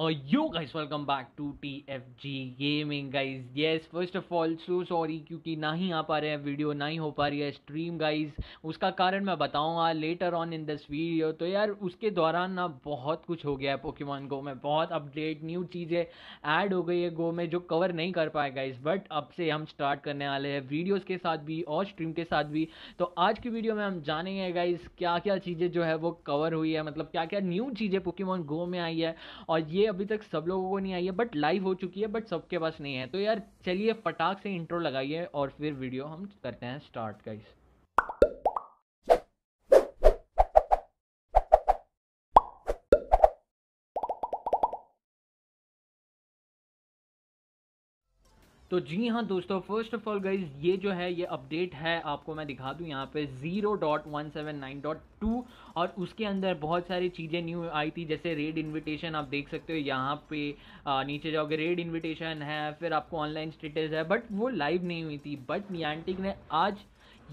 और you guys welcome back to T F G gaming guys yes first of all so sorry क्योंकि ना ही आ पा रहे हैं वीडियो ना ही हो पा रही है स्ट्रीम गाइज उसका कारण मैं बताऊंगा later on in this video तो यार उसके दौरान ना बहुत कुछ हो गया है पोकेमॉन गो में बहुत अपडेट न्यू चीज़ें ऐड हो गई है गो में जो कवर नहीं कर पाए गाइज बट अब से हम स्टार्ट करने वाले हैं वीडियोज़ के साथ भी और स्ट्रीम के साथ भी तो आज की वीडियो में हम जानेंगे गाइज क्या क्या चीज़ें जो है वो कवर हुई है मतलब क्या क्या न्यू चीज़ें पोकेमॉन गो में आई है और ये ये अभी तक सब लोगों को नहीं आई है बट लाइव हो चुकी है बट सबके पास नहीं है तो यार चलिए फटाक से इंट्रो लगाइए और फिर वीडियो हम करते हैं स्टार्ट इस तो जी हाँ दोस्तों फर्स्ट ऑफ ऑल गाइज ये जो है ये अपडेट है आपको मैं दिखा दूँ यहाँ पे zero dot one seven nine dot two और उसके अंदर बहुत सारी चीज़ें न्यू आई थी जैसे रेड इनविटेशन आप देख सकते हो यहाँ पे आ, नीचे जाओगे रेड इनविटेशन है फिर आपको ऑनलाइन स्टेटस है बट वो लाइव नहीं हुई थी बट नियांटिक ने आज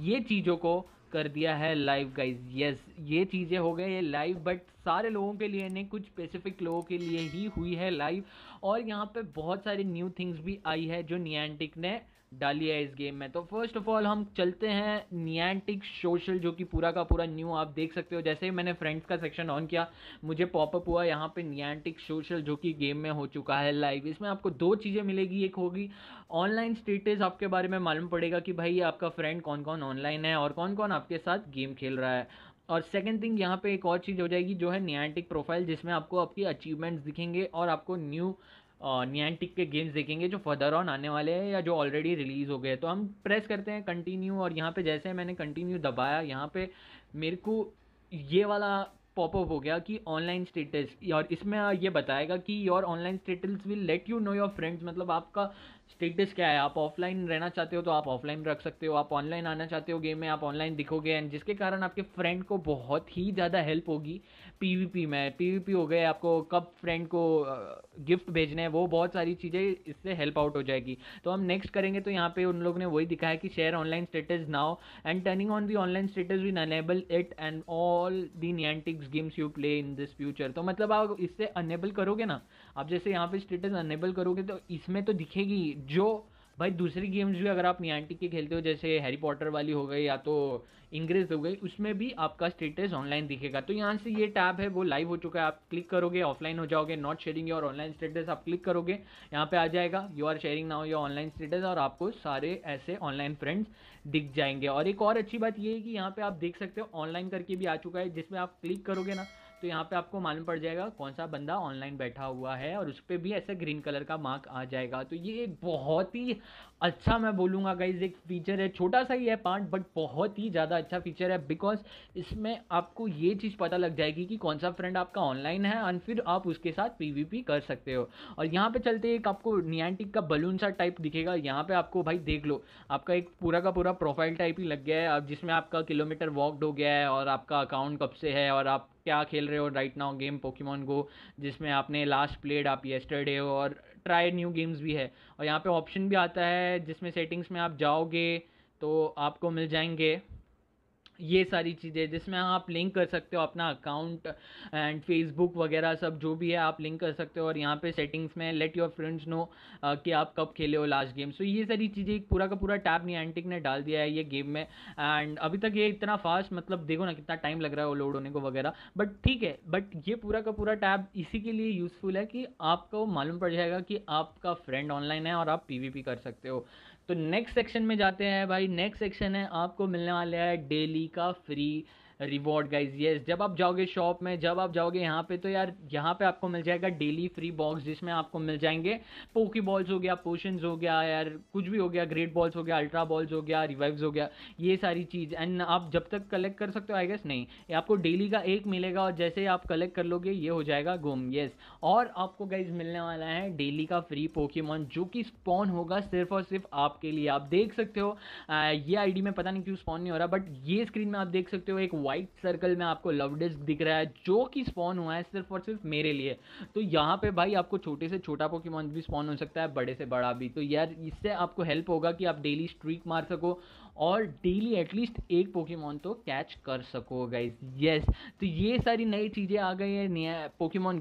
ये चीज़ों को कर दिया है लाइव गाइज यस ये चीज़ें हो गई ये लाइव बट सारे लोगों के लिए नहीं कुछ स्पेसिफिक लोगों के लिए ही हुई है लाइव और यहाँ पे बहुत सारी न्यू थिंग्स भी आई है जो नियांटिक ने डाली है इस गेम में तो फर्स्ट ऑफ ऑल हम चलते हैं नियंटिक सोशल जो कि पूरा का पूरा न्यू आप देख सकते हो जैसे ही मैंने फ्रेंड्स का सेक्शन ऑन किया मुझे पॉपअप हुआ यहाँ पे नियंटिक सोशल जो कि गेम में हो चुका है लाइव इसमें आपको दो चीज़ें मिलेगी एक होगी ऑनलाइन स्टेटस आपके बारे में मालूम पड़ेगा कि भाई आपका फ्रेंड कौन कौन ऑनलाइन है और कौन कौन आपके साथ गेम खेल रहा है और सेकेंड थिंग यहाँ पे एक और चीज़ हो जाएगी जो है नियांटिक प्रोफाइल जिसमें आपको आपकी अचीवमेंट्स दिखेंगे और आपको न्यू नियांटिक के गेम्स देखेंगे जो फर्दर ऑन आने वाले हैं या जो ऑलरेडी रिलीज़ हो गए तो हम प्रेस करते हैं कंटिन्यू और यहाँ पे जैसे मैंने कंटिन्यू दबाया यहाँ पे मेरे को ये वाला पॉपअप हो गया कि ऑनलाइन स्टेटस और इसमें ये बताएगा कि your online status will let you know your friends मतलब आपका स्टेटस क्या है आप ऑफलाइन रहना चाहते हो तो आप ऑफलाइन रख सकते हो आप ऑनलाइन आना चाहते हो गेम में आप ऑनलाइन दिखोगे एंड जिसके कारण आपके फ्रेंड को बहुत ही ज़्यादा हेल्प होगी पीवीपी में पीवीपी हो गए आपको कब फ्रेंड को गिफ्ट भेजना है वो बहुत सारी चीज़ें इससे हेल्प आउट हो जाएगी तो हम नेक्स्ट करेंगे तो यहाँ पे उन लोगों ने वही दिखाया कि share online status now and turning on the online status when enable it and all the Niantic's games you play in this future तो मतलब आप इससे अनेबल करोगे ना आप जैसे यहाँ पे स्टेटस अनेबल करोगे तो इसमें तो दिखेगी जो भाई दूसरी गेम्स भी अगर आप नियांटी के खेलते हो जैसे हैरी पॉटर वाली हो गई या तो इंग्रेज हो गई उसमें भी आपका स्टेटस ऑनलाइन दिखेगा तो यहाँ से ये टैब है वो लाइव हो चुका है आप क्लिक करोगे ऑफलाइन हो जाओगे नॉट शेयरिंग और ऑनलाइन स्टेटस आप क्लिक करोगे यहाँ पे आ जाएगा you are sharing now your online status और आपको सारे ऐसे ऑनलाइन फ्रेंड्स दिख जाएंगे और एक और अच्छी बात ये है कि यहाँ पर आप देख सकते हो ऑनलाइन करके भी आ चुका है जिसमें आप क्लिक करोगे ना तो यहाँ पे आपको मालूम पड़ जाएगा कौन सा बंदा ऑनलाइन बैठा हुआ है और उस पर भी ऐसे ग्रीन कलर का मार्क आ जाएगा तो ये एक बहुत ही अच्छा मैं बोलूँगा गाइज एक फीचर है छोटा सा ही है पार्ट बट बहुत ही ज़्यादा अच्छा फीचर है बिकॉज इसमें आपको ये चीज़ पता लग जाएगी कि कौन सा फ्रेंड आपका ऑनलाइन है एंड फिर आप उसके साथ पी कर सकते हो और यहाँ पे चलते एक आपको नियांटिक का बलून सा टाइप दिखेगा यहाँ पे आपको भाई देख लो आपका एक पूरा का पूरा प्रोफाइल टाइप ही लग गया है अब जिसमें आपका किलोमीटर वॉकड हो गया है और आपका अकाउंट कब से है और आप क्या खेल रहे हो right now game Pokemon Go जिसमें आपने लास्ट प्लेड आप येस्टरडे और ट्राई न्यू गेम्स भी है और यहाँ पे ऑप्शन भी आता है जिसमें सेटिंग्स में आप जाओगे तो आपको मिल जाएंगे ये सारी चीज़ें जिसमें आप लिंक कर सकते हो अपना अकाउंट एंड फेसबुक वगैरह सब जो भी है आप लिंक कर सकते हो और यहाँ पे सेटिंग्स में लेट योर फ्रेंड्स नो कि आप कब खेले हो लास्ट गेम सो ये सारी चीज़ें एक पूरा का पूरा टैब नियंटिक ने डाल दिया है ये गेम में एंड अभी तक ये इतना फास्ट मतलब देखो ना कितना टाइम लग रहा है वो लोड होने को वगैरह बट ठीक है बट ये पूरा का पूरा टैब इसी के लिए यूज़फुल है कि आपको मालूम पड़ जाएगा कि आपका फ्रेंड ऑनलाइन है और आप पी कर सकते हो तो नेक्स्ट सेक्शन में जाते हैं भाई नेक्स्ट सेक्शन है आपको मिलने वाला है डेली का फ्री रिवॉर्ड गाइज येस जब आप जाओगे शॉप में जब आप जाओगे यहाँ पे तो यार यहाँ पे आपको मिल जाएगा डेली फ्री बॉक्स जिसमें आपको मिल जाएंगे पोकी बॉल्स हो गया पोशन हो गया यार कुछ भी हो गया ग्रेट बॉल्स हो गया अल्ट्रा बॉल्स हो गया रिवाइव्स हो गया ये सारी चीज़ एंड आप जब तक कलेक्ट कर सकते हो आई गेस नहीं ये आपको डेली का एक मिलेगा और जैसे ही आप कलेक्ट कर लोगे ये हो जाएगा गुम येस और आपको गाइज मिलने वाला है डेली का फ्री पोकी जो कि स्पॉन होगा सिर्फ और सिर्फ आपके लिए आप देख सकते हो आ, ये आईडी में पता नहीं क्यों स्पॉन नहीं हो रहा बट ये स्क्रीन में आप देख सकते हो एक व्हाइट सर्कल में आपको लव डिस्क दिख रहा है जो कि स्पॉन हुआ है सिर्फ और सिर्फ मेरे लिए तो यहाँ पे भाई आपको छोटे से छोटा पोकीमोन भी स्पॉन हो सकता है बड़े से बड़ा भी तो यार इससे आपको हेल्प होगा कि आप डेली स्ट्रीक मार सको और डेली एटलीस्ट एक पोकेमॉन तो कैच कर सको गाइज यस तो ये सारी नई चीज़ें आ गई है नया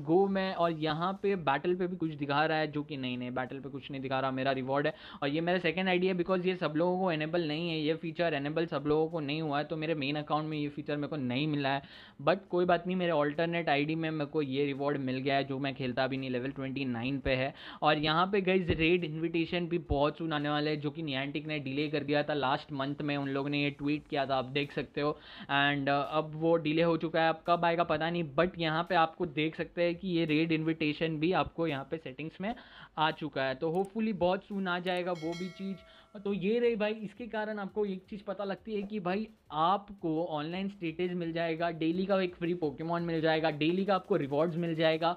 गो में और यहाँ पे बैटल पे भी कुछ दिखा रहा है जो कि नहीं नहीं बैटल पे कुछ नहीं दिखा रहा मेरा रिवॉर्ड है और ये मेरा सेकेंड आइडिया बिकॉज ये सब लोगों को एनेबल नहीं है ये फीचर एनेबल सब लोगों को नहीं हुआ है तो मेरे मेन अकाउंट में ये फीचर मेरे को नहीं मिला है बट कोई बात नहीं मेरे ऑल्टरनेट आईडी में मेरे को ये रिवॉर्ड मिल गया है जो मैं खेलता भी नहीं लेवल ट्वेंटी नाइन पे है और यहाँ पे गई रेड इन्विटेशन भी बहुत सुन आने वाले हैं जो कि नियंटिक ने डिले कर दिया था लास्ट मंथ में उन लोगों ने ये ट्वीट किया था आप देख सकते हो एंड uh, अब वो डिले हो चुका है अब कब आएगा पता नहीं बट यहाँ पर आपको देख सकते हैं कि ये रेड इन्विटेशन भी आपको यहाँ पर सेटिंग्स में आ चुका है तो होपफुली बहुत सुन आ जाएगा वो भी चीज़ तो ये रही भाई इसके कारण आपको एक चीज़ पता लगती है कि भाई आपको ऑनलाइन स्टेट केटेज मिल जाएगा डेली का एक फ्री पोकेमॉन मिल जाएगा डेली का आपको रिवॉर्ड्स मिल जाएगा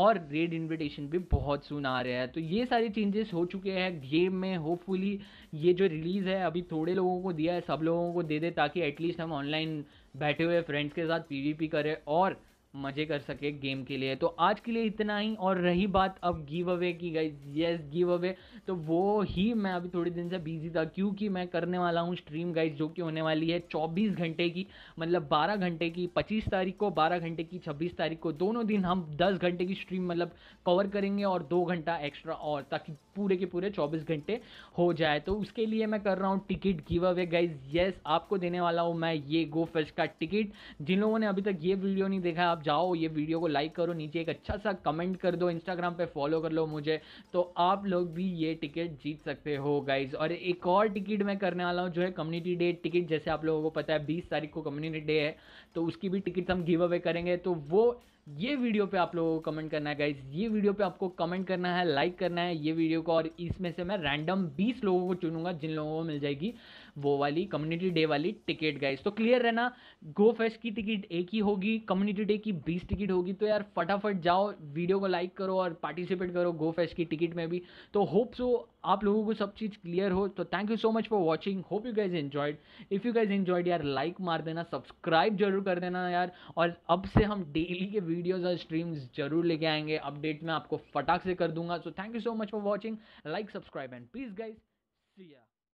और रेड इन्विटेशन भी बहुत सुन आ रहा है तो ये सारे चेंजेस हो चुके हैं गेम में होपफुली ये जो रिलीज़ है अभी थोड़े लोगों को दिया है सब लोगों को दे दे ताकि एटलीस्ट हम ऑनलाइन बैठे हुए फ्रेंड्स के साथ पी करें और मज़े कर सके गेम के लिए तो आज के लिए इतना ही और रही बात अब गिव अवे की गई यस गिव अवे तो वो ही मैं अभी थोड़ी दिन से बिजी था क्योंकि मैं करने वाला हूँ स्ट्रीम गाइज जो कि होने वाली है 24 घंटे की मतलब 12 घंटे की 25 तारीख को 12 घंटे की 26 तारीख को दोनों दिन हम 10 घंटे की स्ट्रीम मतलब कवर करेंगे और दो घंटा एक्स्ट्रा और ताकि पूरे के पूरे चौबीस घंटे हो जाए तो उसके लिए मैं कर रहा हूँ ticket giveaway guys yes आपको देने वाला हूँ मैं ये गो फेस्ट का टिकट जिन लोगों ने अभी तक ये वीडियो नहीं देखा आप आप जाओ ये वीडियो को लाइक करो नीचे एक अच्छा सा कमेंट कर दो इंस्टाग्राम पे फॉलो कर लो मुझे तो आप लोग भी ये टिकट जीत सकते हो गाइज और एक और टिकट मैं करने वाला हूँ जो है कम्युनिटी डे टिकट जैसे आप लोगों को पता है बीस तारीख को कम्युनिटी डे है तो उसकी भी टिकट हम गिव अवे करेंगे तो वो ये वीडियो पे आप लोगों को कमेंट करना है गाइज ये वीडियो पे आपको कमेंट करना है लाइक करना है ये वीडियो को और इसमें से मैं रैंडम 20 लोगों को चुनूंगा जिन लोगों को मिल जाएगी वो वाली कम्युनिटी डे वाली टिकट गाइस तो क्लियर रहना गो फेस्ट की टिकट एक ही होगी कम्युनिटी डे की बीस टिकट होगी तो यार फटाफट जाओ वीडियो को लाइक करो और पार्टिसिपेट करो गो फेस्ट की टिकट में भी तो होप सो आप लोगों को सब चीज़ क्लियर हो तो thank you so much for watching hope you guys enjoyed if you guys enjoyed यार लाइक मार देना सब्सक्राइब जरूर कर देना यार और अब से हम डेली के वीडियोज़ और स्ट्रीम्स जरूर लेके आएंगे अपडेट में आपको फटाक से कर दूंगा so thank you so much for watching like subscribe and please guys see या